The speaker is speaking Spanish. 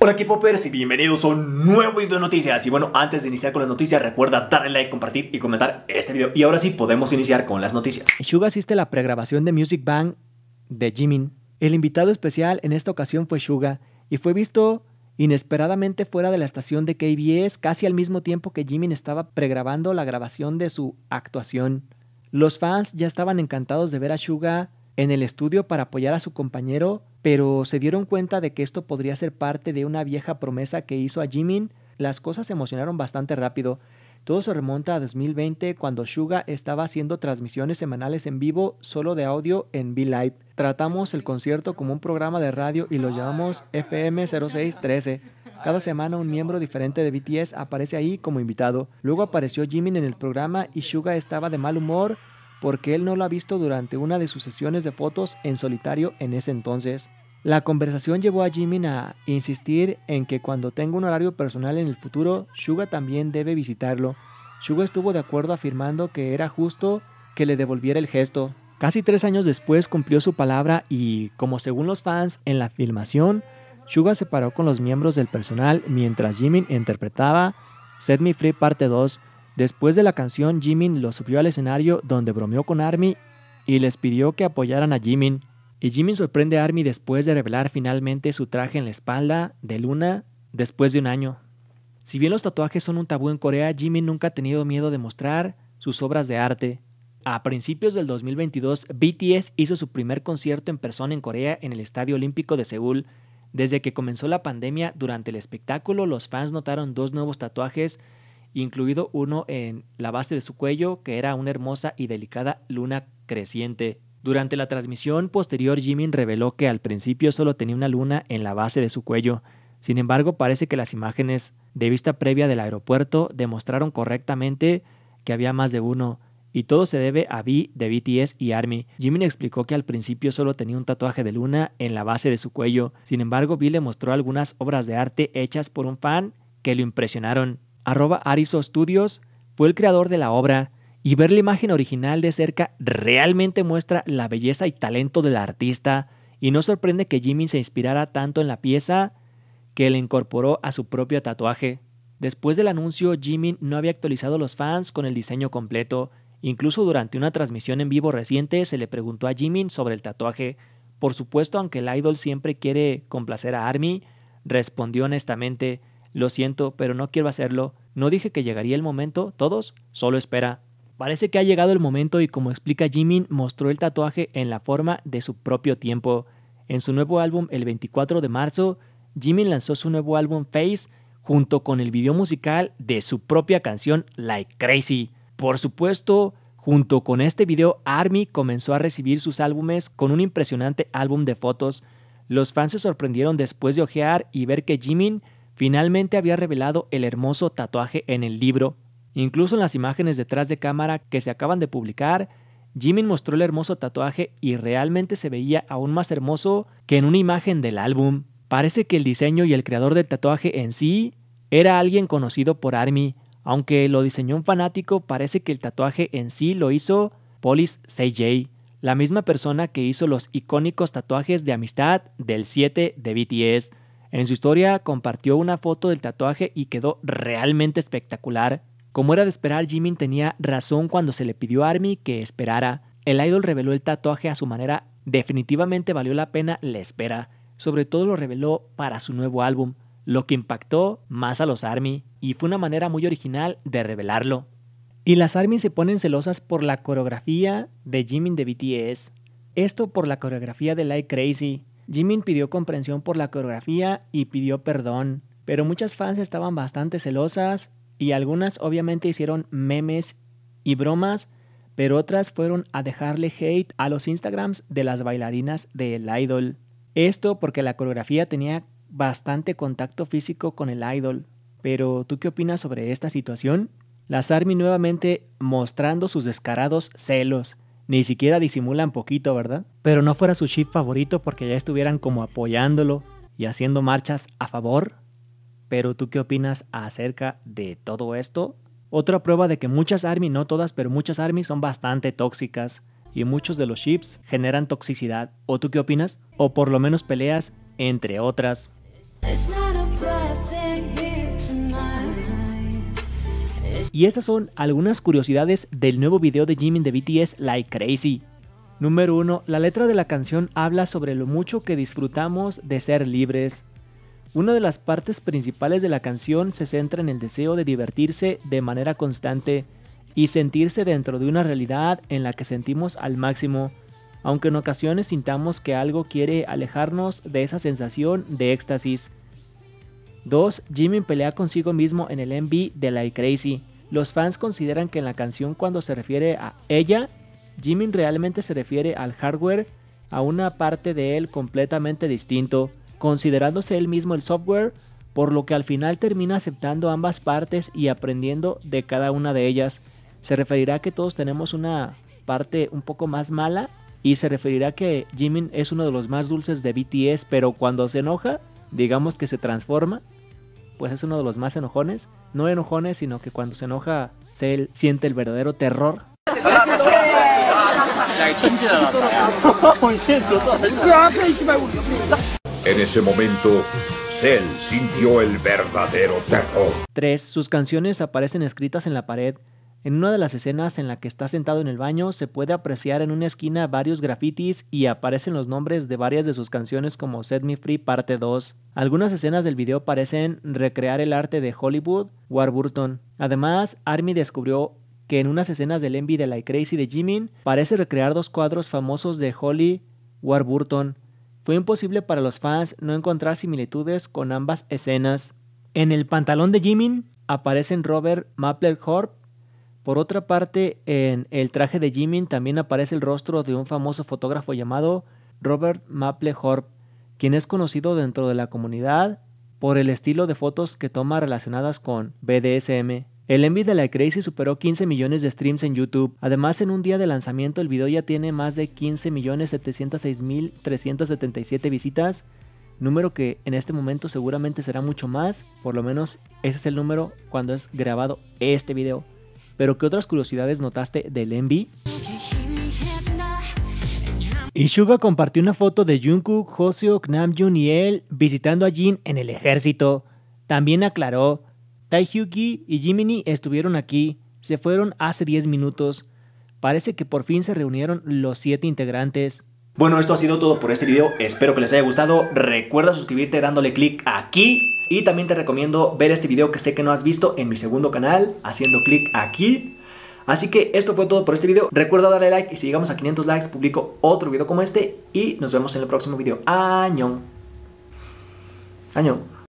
Hola k Poppers y bienvenidos a un nuevo video de noticias Y bueno, antes de iniciar con las noticias recuerda darle like, compartir y comentar este video Y ahora sí, podemos iniciar con las noticias Suga asiste la pregrabación de Music Bang de Jimin El invitado especial en esta ocasión fue Suga Y fue visto inesperadamente fuera de la estación de KBS Casi al mismo tiempo que Jimin estaba pregrabando la grabación de su actuación Los fans ya estaban encantados de ver a Suga en el estudio para apoyar a su compañero, pero se dieron cuenta de que esto podría ser parte de una vieja promesa que hizo a Jimin, las cosas se emocionaron bastante rápido. Todo se remonta a 2020 cuando Suga estaba haciendo transmisiones semanales en vivo solo de audio en v Live. Tratamos el concierto como un programa de radio y lo llamamos FM 0613. Cada semana un miembro diferente de BTS aparece ahí como invitado. Luego apareció Jimin en el programa y Suga estaba de mal humor porque él no lo ha visto durante una de sus sesiones de fotos en solitario en ese entonces. La conversación llevó a Jimin a insistir en que cuando tenga un horario personal en el futuro, Suga también debe visitarlo. Suga estuvo de acuerdo afirmando que era justo que le devolviera el gesto. Casi tres años después cumplió su palabra y, como según los fans, en la filmación, Suga se paró con los miembros del personal mientras Jimin interpretaba Set Me Free Parte 2 Después de la canción, Jimin lo subió al escenario donde bromeó con Army y les pidió que apoyaran a Jimin. Y Jimin sorprende a Army después de revelar finalmente su traje en la espalda de Luna después de un año. Si bien los tatuajes son un tabú en Corea, Jimin nunca ha tenido miedo de mostrar sus obras de arte. A principios del 2022, BTS hizo su primer concierto en persona en Corea en el Estadio Olímpico de Seúl. Desde que comenzó la pandemia, durante el espectáculo los fans notaron dos nuevos tatuajes incluido uno en la base de su cuello, que era una hermosa y delicada luna creciente. Durante la transmisión posterior, Jimin reveló que al principio solo tenía una luna en la base de su cuello. Sin embargo, parece que las imágenes de vista previa del aeropuerto demostraron correctamente que había más de uno, y todo se debe a V de BTS y Army. Jimin explicó que al principio solo tenía un tatuaje de luna en la base de su cuello. Sin embargo, V le mostró algunas obras de arte hechas por un fan que lo impresionaron arroba Ariso Studios, fue el creador de la obra y ver la imagen original de cerca realmente muestra la belleza y talento del artista y no sorprende que Jimmy se inspirara tanto en la pieza que le incorporó a su propio tatuaje. Después del anuncio, Jimmy no había actualizado a los fans con el diseño completo. Incluso durante una transmisión en vivo reciente se le preguntó a Jimmy sobre el tatuaje. Por supuesto, aunque el idol siempre quiere complacer a Army, respondió honestamente, lo siento, pero no quiero hacerlo. No dije que llegaría el momento, todos, solo espera. Parece que ha llegado el momento y como explica Jimin, mostró el tatuaje en la forma de su propio tiempo. En su nuevo álbum el 24 de marzo, Jimin lanzó su nuevo álbum Face junto con el video musical de su propia canción Like Crazy. Por supuesto, junto con este video, Army comenzó a recibir sus álbumes con un impresionante álbum de fotos. Los fans se sorprendieron después de ojear y ver que Jimin finalmente había revelado el hermoso tatuaje en el libro. Incluso en las imágenes detrás de cámara que se acaban de publicar, Jimin mostró el hermoso tatuaje y realmente se veía aún más hermoso que en una imagen del álbum. Parece que el diseño y el creador del tatuaje en sí era alguien conocido por Army, aunque lo diseñó un fanático, parece que el tatuaje en sí lo hizo Polis CJ, la misma persona que hizo los icónicos tatuajes de amistad del 7 de BTS. En su historia compartió una foto del tatuaje y quedó realmente espectacular. Como era de esperar, Jimin tenía razón cuando se le pidió a Army que esperara. El idol reveló el tatuaje a su manera, definitivamente valió la pena la espera. Sobre todo lo reveló para su nuevo álbum, lo que impactó más a los Army, y fue una manera muy original de revelarlo. Y las Army se ponen celosas por la coreografía de Jimin de BTS. Esto por la coreografía de Like Crazy, Jimin pidió comprensión por la coreografía y pidió perdón, pero muchas fans estaban bastante celosas y algunas obviamente hicieron memes y bromas, pero otras fueron a dejarle hate a los Instagrams de las bailarinas del idol. Esto porque la coreografía tenía bastante contacto físico con el idol. Pero ¿tú qué opinas sobre esta situación? Las Army nuevamente mostrando sus descarados celos. Ni siquiera disimulan poquito, ¿verdad? Pero no fuera su chip favorito porque ya estuvieran como apoyándolo y haciendo marchas a favor. Pero tú qué opinas acerca de todo esto? Otra prueba de que muchas armies, no todas, pero muchas armies son bastante tóxicas y muchos de los chips generan toxicidad. ¿O tú qué opinas? O por lo menos peleas, entre otras. Y estas son algunas curiosidades del nuevo video de Jimin de BTS Like Crazy. Número 1. La letra de la canción habla sobre lo mucho que disfrutamos de ser libres. Una de las partes principales de la canción se centra en el deseo de divertirse de manera constante y sentirse dentro de una realidad en la que sentimos al máximo, aunque en ocasiones sintamos que algo quiere alejarnos de esa sensación de éxtasis. 2. Jimin pelea consigo mismo en el MV de Like Crazy, los fans consideran que en la canción cuando se refiere a ella, Jimin realmente se refiere al hardware, a una parte de él completamente distinto, considerándose él mismo el software, por lo que al final termina aceptando ambas partes y aprendiendo de cada una de ellas. Se referirá que todos tenemos una parte un poco más mala y se referirá que Jimin es uno de los más dulces de BTS, pero cuando se enoja, digamos que se transforma pues es uno de los más enojones. No enojones, sino que cuando se enoja, se siente el verdadero terror. En ese momento, Cell sintió el verdadero terror. Tres Sus canciones aparecen escritas en la pared en una de las escenas en la que está sentado en el baño, se puede apreciar en una esquina varios grafitis y aparecen los nombres de varias de sus canciones como Set Me Free Parte 2. Algunas escenas del video parecen recrear el arte de Hollywood, Warburton. Además, Army descubrió que en unas escenas del Envy de Like Crazy de Jimin parece recrear dos cuadros famosos de Holly Warburton. Fue imposible para los fans no encontrar similitudes con ambas escenas. En el pantalón de Jimin aparecen Robert Maplethorpe por otra parte, en el traje de Jimin también aparece el rostro de un famoso fotógrafo llamado Robert Maple quien es conocido dentro de la comunidad por el estilo de fotos que toma relacionadas con BDSM. El envy de la Crazy superó 15 millones de streams en YouTube. Además, en un día de lanzamiento el video ya tiene más de 15.706.377 visitas, número que en este momento seguramente será mucho más, por lo menos ese es el número cuando es grabado este video. Pero ¿qué otras curiosidades notaste del Envy? Ishuga compartió una foto de Jungkook, Hoseok, Namjoon y él visitando a Jin en el ejército. También aclaró, Taehyung y Jiminy estuvieron aquí, se fueron hace 10 minutos. Parece que por fin se reunieron los 7 integrantes. Bueno, esto ha sido todo por este video, espero que les haya gustado. Recuerda suscribirte dándole click aquí y también te recomiendo ver este video que sé que no has visto en mi segundo canal, haciendo clic aquí. Así que esto fue todo por este video. Recuerda darle like y si llegamos a 500 likes publico otro video como este y nos vemos en el próximo video. Año. Año.